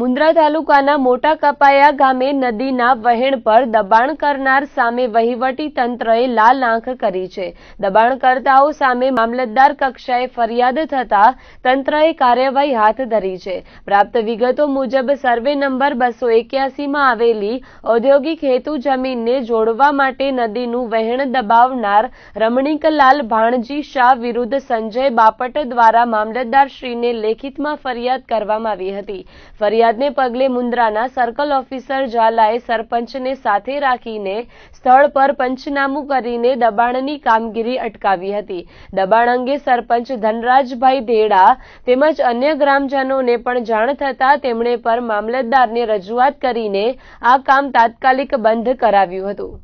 મુન્દ્રા તાલુકાના મોટા કપાયા ગામે નદીના વહેણ પર દબાણ કરનાર સામે વહીવટી તંત્રએ લાલ આંખ કરી છે દબાણકર્તાઓ સામે મામલતદાર કક્ષાએ ફરિયાદ થતા તંત્રએ કાર્યવાહી હાથ ધરી છે પ્રાપ્ત વિગતો મુજબ સર્વે નંબર બસો એક્યાસીમાં આવેલી ઔદ્યોગિક હેતુ જમીનને જોડવા માટે નદીનું વહેણ દબાવનાર રમણીકલાલ ભાણજી શાહ વિરુદ્ધ સંજય બાપટ દ્વારા મામલતદારશ્રીને લેખિતમાં ફરિયાદ કરવામાં આવી હતી ફરિયાદ ફરિયાદને પગલે મુન્દ્રાના સર્કલ ઓફિસર ઝાલાએ સરપંચને સાથે રાખીને સ્થળ પર પંચનામું કરીને દબાણની કામગીરી અટકાવી હતી દબાણ અંગે સરપંચ ધનરાજભાઈ ધેડા તેમજ અન્ય ગ્રામજનોને પણ જાણ થતા તેમણે પર મામલતદારને રજૂઆત કરીને આ કામ તાત્કાલિક બંધ કરાવ્યું હતું